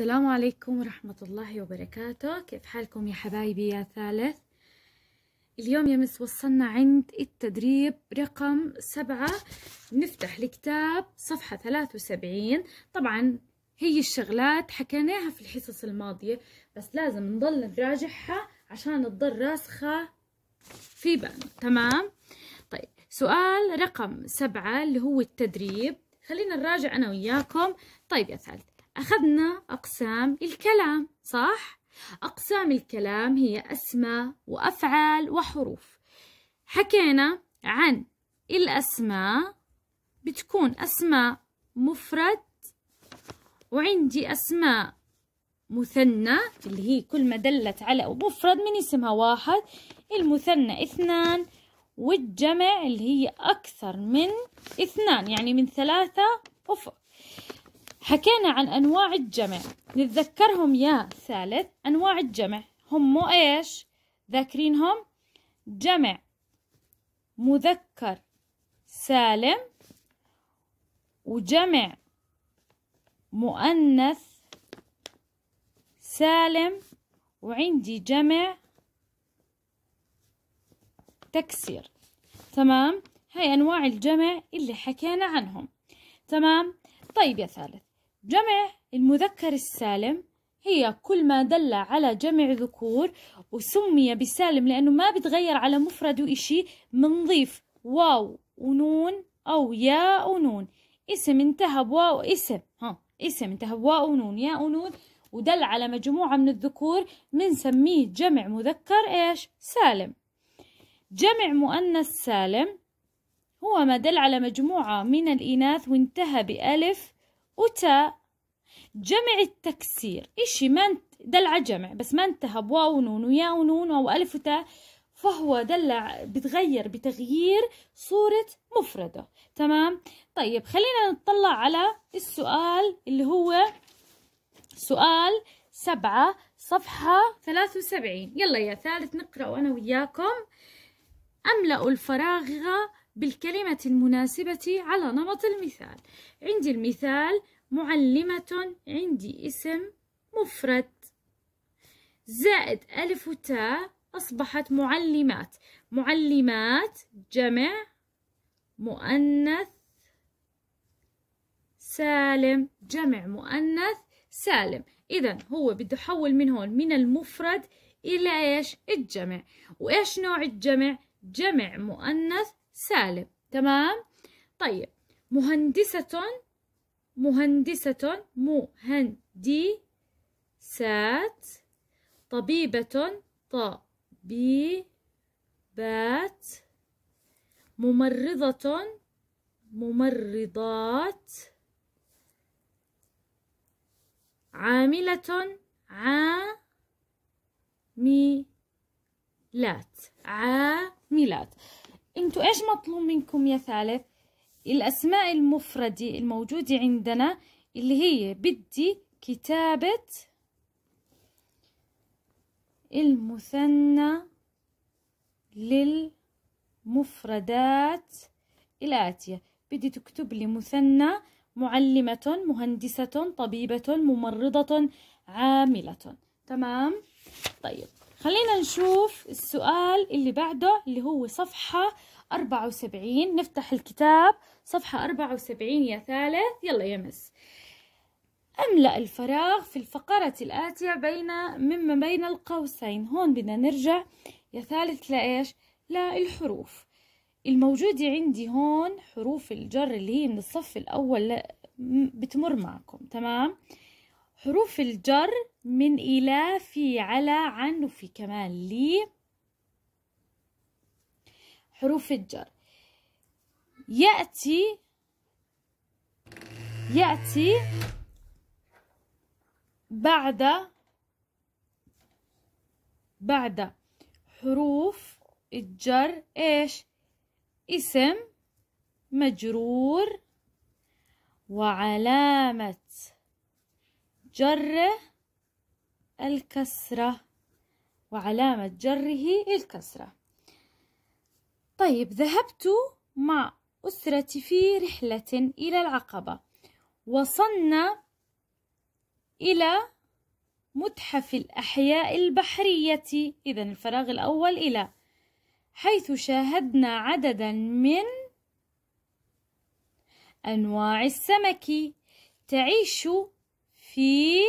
السلام عليكم ورحمة الله وبركاته كيف حالكم يا حبايبي يا ثالث اليوم يا مس وصلنا عند التدريب رقم سبعة نفتح الكتاب صفحة ثلاثة وسبعين طبعا هي الشغلات حكيناها في الحصص الماضية بس لازم نضل نراجعها عشان تضل راسخة في بالنا تمام طيب سؤال رقم سبعة اللي هو التدريب خلينا نراجع أنا وياكم طيب يا ثالث أخذنا أقسام الكلام صح؟ أقسام الكلام هي أسماء وأفعال وحروف حكينا عن الأسماء بتكون أسماء مفرد وعندي أسماء مثنى اللي هي كل ما دلت على مفرد من اسمها واحد المثنى اثنان والجمع اللي هي أكثر من اثنان يعني من ثلاثة وفوق حكينا عن أنواع الجمع نتذكرهم يا ثالث أنواع الجمع هم مو إيش ذاكرينهم جمع مذكر سالم وجمع مؤنث سالم وعندي جمع تكسير تمام هاي أنواع الجمع اللي حكينا عنهم تمام طيب يا ثالث جمع المذكر السالم هي كل ما دل على جمع ذكور وسمي بسالم لأنه ما بتغير على مفرد وإشي منضيف واو ونون أو ياء ونون اسم انتهى بواو اسم ها اسم انتهى بواو ونون ياء ونون ودل على مجموعة من الذكور بنسميه جمع مذكر إيش سالم جمع مؤنث سالم هو ما دل على مجموعة من الإناث وانتهى بألف وتاء جمع التكسير إشي ما انت دلع جمع بس ما انتهى بواو ونون ويا ونون واو ألف وتاء فهو دلع بتغير بتغيير صورة مفردة تمام طيب خلينا نطلع على السؤال اللي هو سؤال سبعة صفحة ثلاثة وسبعين يلا يا ثالث نقرأ أنا وياكم أملأ الفراغ بالكلمة المناسبة على نمط المثال عندي المثال معلمة عندي اسم مفرد زائد ألف وتاء أصبحت معلمات معلمات جمع مؤنث سالم جمع مؤنث سالم إذا هو بده يحول من هون من المفرد إلى إيش الجمع وإيش نوع الجمع جمع مؤنث سالم تمام طيب مهندسة مهندسة مهندسات طبيبة طبيبات ممرضة ممرضات عاملة عاملات عاملات انتو ايش مطلوب منكم يا ثالث الأسماء المفردة الموجودة عندنا اللي هي بدي كتابة المثنى للمفردات الآتية بدي تكتب لي مثنى معلمة مهندسة طبيبة ممرضة عاملة تمام طيب خلينا نشوف السؤال اللي بعده اللي هو صفحة أربعة وسبعين نفتح الكتاب صفحة أربعة وسبعين يا ثالث يلا يا مس أملأ الفراغ في الفقرة الآتية بين مما بين القوسين هون بدنا نرجع يا ثالث لإيش للحروف الموجودة عندي هون حروف الجر اللي هي من الصف الأول بتمر معكم تمام حروف الجر من إلى في على عن وفي كمان لي حروف الجر يأتي يأتي بعد بعد حروف الجر إيش اسم مجرور وعلامة جره الكسرة وعلامة جره الكسرة طيب ذهبت مع أسرتي في رحلة إلى العقبة وصلنا إلى متحف الأحياء البحرية إذا الفراغ الأول إلى حيث شاهدنا عددا من أنواع السمك تعيش في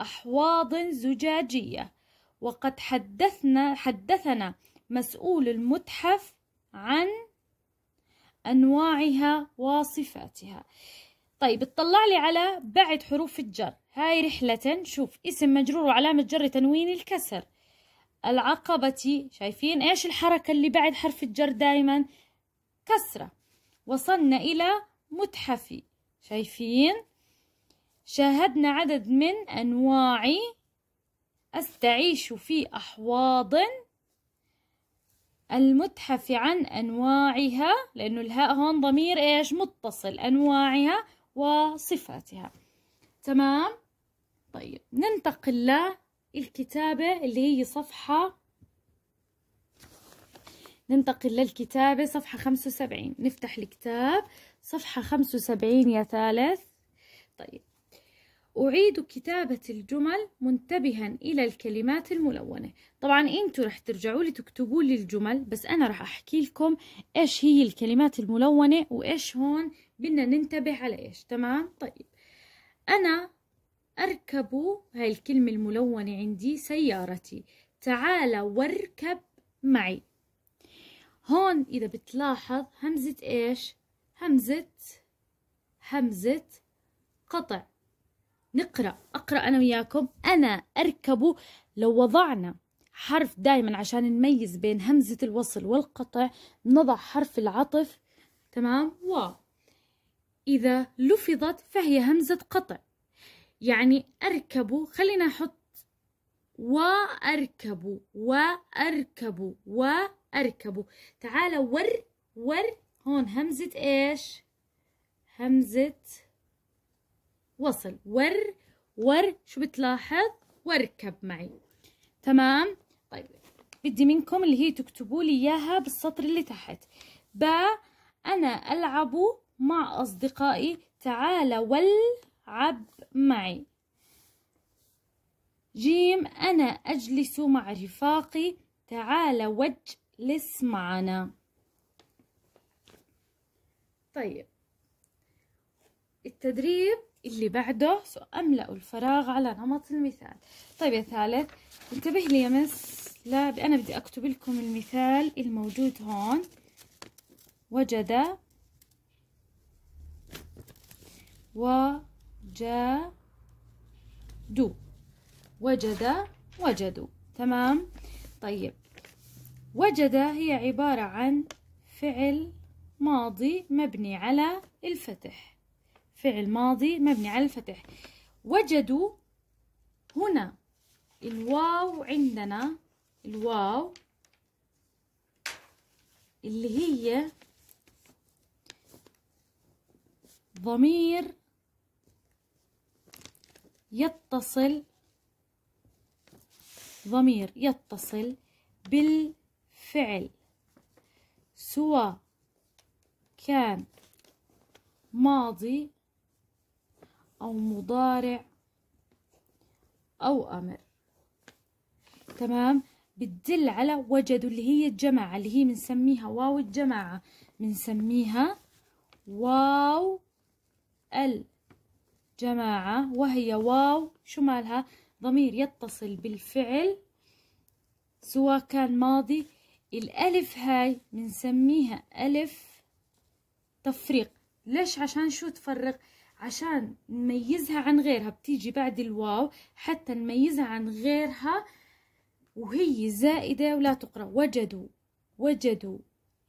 أحواض زجاجية وقد حدثنا حدثنا مسؤول المتحف عن أنواعها وصفاتها طيب اطلع لي على بعد حروف الجر هاي رحلة شوف اسم مجرور وعلامة جر تنوين الكسر العقبة شايفين ايش الحركة اللي بعد حرف الجر دايما كسرة وصلنا إلى متحفي شايفين شاهدنا عدد من أنواع استعيش في أحواض المتحف عن أنواعها لأنه الهاء هون ضمير إيش متصل أنواعها وصفاتها تمام طيب ننتقل للكتابة اللي هي صفحة ننتقل للكتابة صفحة 75 نفتح الكتاب صفحة 75 يا ثالث طيب أعيد كتابة الجمل منتبها إلى الكلمات الملونة طبعا أنتوا رح ترجعوا لي تكتبوا لي الجمل بس أنا رح أحكي لكم إيش هي الكلمات الملونة وإيش هون بدنا ننتبه على إيش تمام طيب أنا أركب هاي الكلمة الملونة عندي سيارتي تعال واركب معي هون إذا بتلاحظ همزة إيش همزة همزة قطع نقرأ أقرأ أنا وياكم أنا أركب لو وضعنا حرف دائما عشان نميز بين همزة الوصل والقطع نضع حرف العطف تمام و إذا لفظت فهي همزة قطع يعني أركب خلينا نحط وأركب وأركب وأركب تعال ور ور هون همزة إيش همزة وصل ور ور شو بتلاحظ واركب معي تمام طيب بدي منكم اللي هي تكتبوا لي اياها بالسطر اللي تحت با انا العب مع اصدقائي تعال والعب معي جيم انا اجلس مع رفاقي تعال واجلس معنا طيب التدريب اللي بعده سأملأ الفراغ على نمط المثال طيب يا ثالث انتبه لي يا مس لا انا بدي اكتب لكم المثال الموجود هون وجد وجدوا وجد وجدوا تمام طيب وجد هي عبارة عن فعل ماضي مبني على الفتح فعل ماضي مبني على الفتح وجدوا هنا الواو عندنا الواو اللي هي ضمير يتصل ضمير يتصل بالفعل سواء كان ماضي أو مضارع أو أمر تمام بتدل على وجدوا اللي هي الجماعة اللي هي بنسميها واو الجماعة بنسميها واو الجماعة وهي واو شو مالها ضمير يتصل بالفعل سواء كان ماضي الألف هاي بنسميها ألف تفريق ليش عشان شو تفرق عشان نميزها عن غيرها بتيجي بعد الواو حتى نميزها عن غيرها وهي زائدة ولا تقرأ وجدوا وجدوا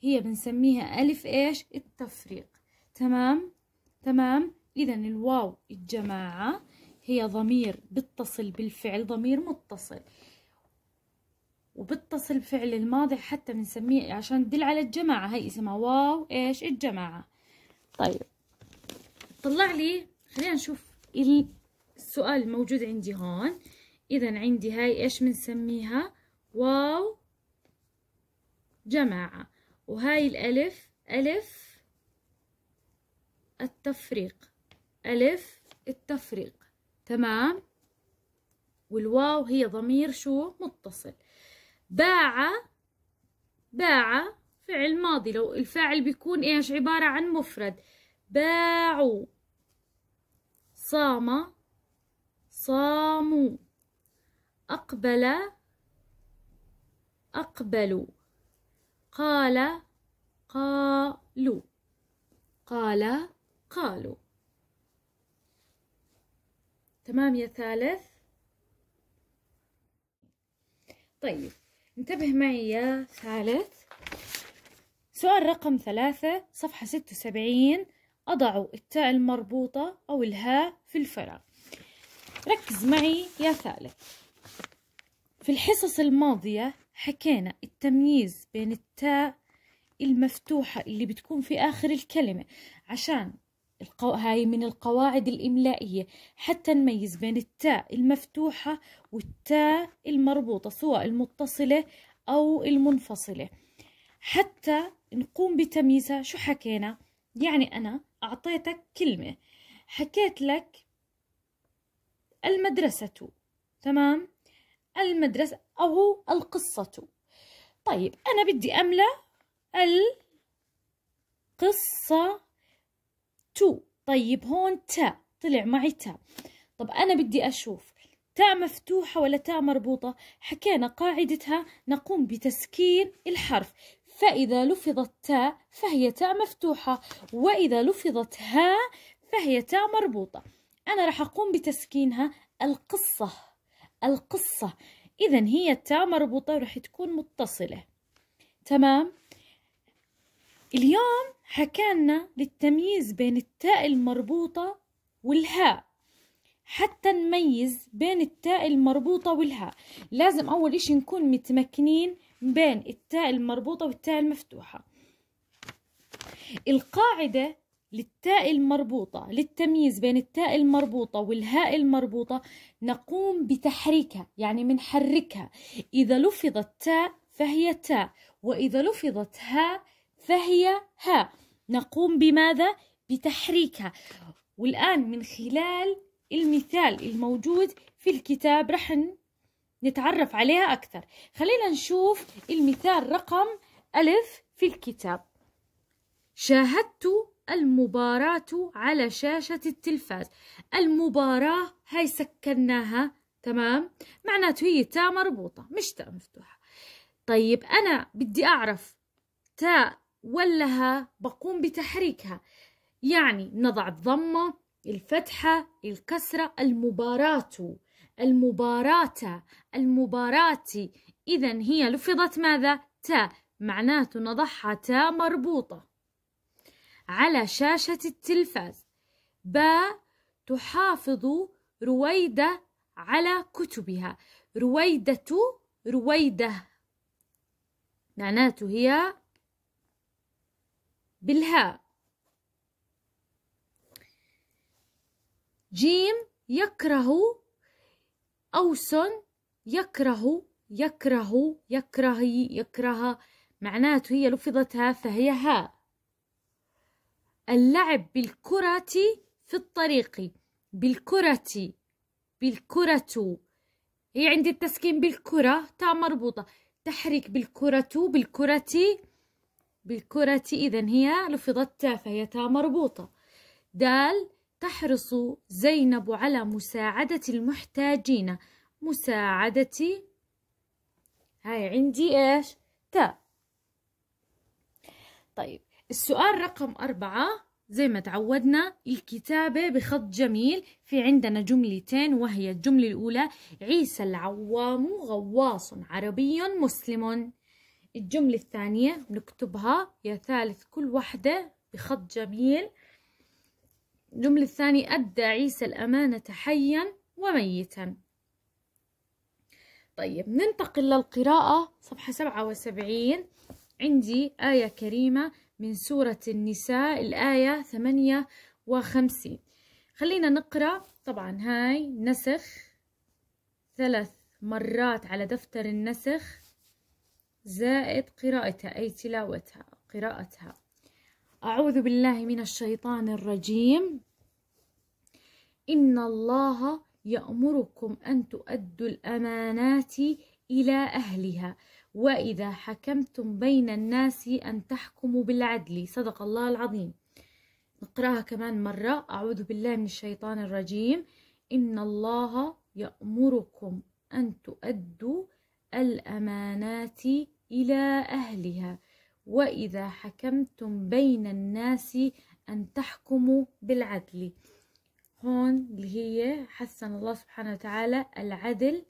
هي بنسميها ألف إيش التفريق تمام تمام إذا الواو الجماعة هي ضمير بتصل بالفعل ضمير متصل وبتصل بفعل الماضي حتى بنسميه عشان تدل على الجماعة هي اسمها واو إيش الجماعة طيب طلع لي خلينا نشوف السؤال الموجود عندي هون اذا عندي هاي ايش بنسميها واو جماعة وهاي الالف الف التفريق الف التفريق تمام والواو هي ضمير شو متصل باع باع فعل ماضي لو الفاعل بيكون ايش عبارة عن مفرد باعوا صام صاموا أقبل أقبلوا قال قالوا قال قالوا تمام يا ثالث طيب انتبه معي يا ثالث سؤال رقم ثلاثة صفحة ستة وسبعين أضع التاء المربوطة أو الهاء في الفراغ ركز معي يا ثالث في الحصص الماضية حكينا التمييز بين التاء المفتوحة اللي بتكون في آخر الكلمة عشان القو... هاي من القواعد الإملائية حتى نميز بين التاء المفتوحة والتاء المربوطة سواء المتصلة أو المنفصلة حتى نقوم بتمييزها شو حكينا يعني أنا أعطيتك كلمة حكيت لك المدرسة تمام المدرسة أو القصة طيب أنا بدي أملى القصة تو طيب هون تا طلع معي تا طب أنا بدي أشوف تاء مفتوحة ولا تاء مربوطة حكينا قاعدتها نقوم بتسكين الحرف فإذا لفظت تاء فهي تاء مفتوحة وإذا لفظت ها فهي تاء مربوطة أنا راح أقوم بتسكينها القصة القصة إذا هي التاء مربوطة وراح تكون متصلة تمام اليوم حكينا للتمييز بين التاء المربوطة والهاء حتى نميز بين التاء المربوطة والهاء لازم أول إشي نكون متمكنين بين التاء المربوطة والتاء المفتوحة القاعدة للتاء المربوطة للتمييز بين التاء المربوطة والهاء المربوطة نقوم بتحريكها يعني منحركها إذا لفظت تاء فهي تاء وإذا لفظت هاء فهي هاء نقوم بماذا؟ بتحريكها والآن من خلال المثال الموجود في الكتاب رح نتعرف عليها أكثر خلينا نشوف المثال رقم ألف في الكتاب شاهدت المباراة على شاشة التلفاز المباراة هاي سكناها تمام معناته هي تاء مربوطة مش تاء مفتوحة طيب أنا بدي أعرف تاء ولا ها بقوم بتحريكها يعني نضع الضمة الفتحة الكسرة المباراة المباراة المباراة إذا هي لفظت ماذا؟ تاء معناته نضعها تاء مربوطة على شاشة التلفاز با تحافظ رويدة على كتبها رويدة رويدة معناته هي بالهاء جيم يكره أوس يكره يكره يكره يكره معناته هي لفظتها فهي ها اللعب بالكرة في الطريق بالكرة بالكرة هي عندي التسكين بالكرة تاء مربوطة تحرك بالكرة بالكرة بالكرة إذا هي لفظتها فهي تاء مربوطة دال تحرص زينب على مساعدة المحتاجين مساعدة هاي عندي إيش تاء طيب السؤال رقم أربعة زي ما تعودنا الكتابة بخط جميل في عندنا جملتين وهي الجملة الأولى عيسى العوام غواص عربي مسلم الجملة الثانية بنكتبها يا ثالث كل واحدة بخط جميل الجملة الثانية أدى عيسى الأمانة حيا وميتا طيب ننتقل للقراءة صفحة 77 عندي آية كريمة من سورة النساء الآية 58 خلينا نقرأ طبعا هاي نسخ ثلاث مرات على دفتر النسخ زائد قراءتها أي تلاوتها قراءتها أعوذ بالله من الشيطان الرجيم إن الله يأمركم أن تؤدوا الأمانات إلى أهلها وإذا حكمتم بين الناس أن تحكموا بالعدل صدق الله العظيم نقراها كمان مرة أعوذ بالله من الشيطان الرجيم إن الله يأمركم أن تؤدوا الأمانات إلى أهلها وإذا حكمتم بين الناس أن تحكموا بالعدل هون اللي هي حسن الله سبحانه وتعالى العدل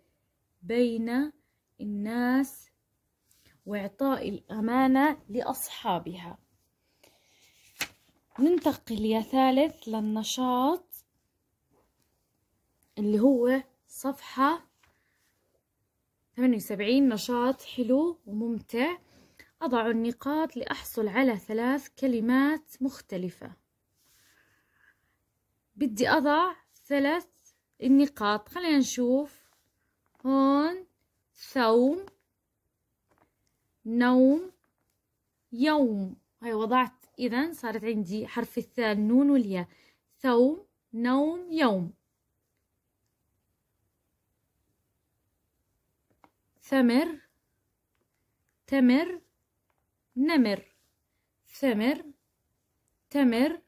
بين الناس واعطاء الامانه لاصحابها ننتقل يا ثالث للنشاط اللي هو صفحة 78 نشاط حلو وممتع أضع النقاط لأحصل على ثلاث كلمات مختلفة بدي اضع ثلاث النقاط خلينا نشوف هون ثوم نوم يوم هاي وضعت اذا صارت عندي حرف الثاء النون والياء ثوم نوم يوم ثمر تمر نمر ثمر تمر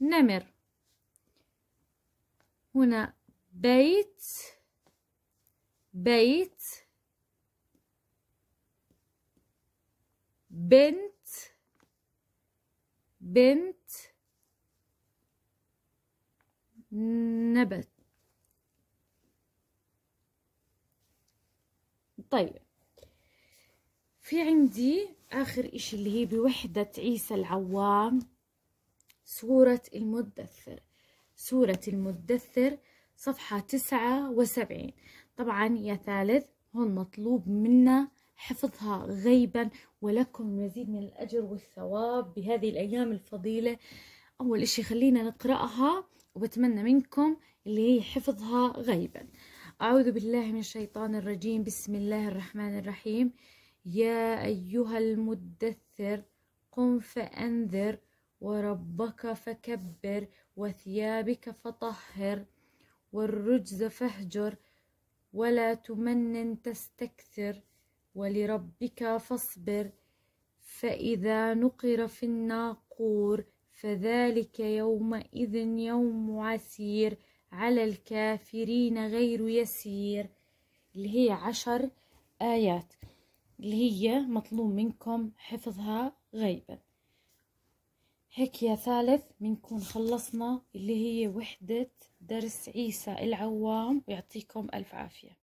نمر هنا بيت بيت بنت بنت نبت طيب في عندي آخر إشي اللي هي بوحدة عيسى العوام سورة المدثر سورة المدثر صفحة تسعة وسبعين طبعا يا ثالث هون مطلوب منا حفظها غيبا ولكم مزيد من الأجر والثواب بهذه الأيام الفضيلة أول إشي خلينا نقرأها وبتمنى منكم اللي هي حفظها غيبا أعوذ بالله من الشيطان الرجيم بسم الله الرحمن الرحيم يا أيها المدثر قم فأنذر وربك فكبر وثيابك فطهر والرجز فاهجر ولا تمنن تستكثر ولربك فاصبر فإذا نقر في الناقور فذلك يومئذ يوم عسير على الكافرين غير يسير اللي هي عشر آيات اللي هي مطلوب منكم حفظها غيباً هيك يا ثالث منكون خلصنا اللي هي وحدة درس عيسى العوام ويعطيكم ألف عافية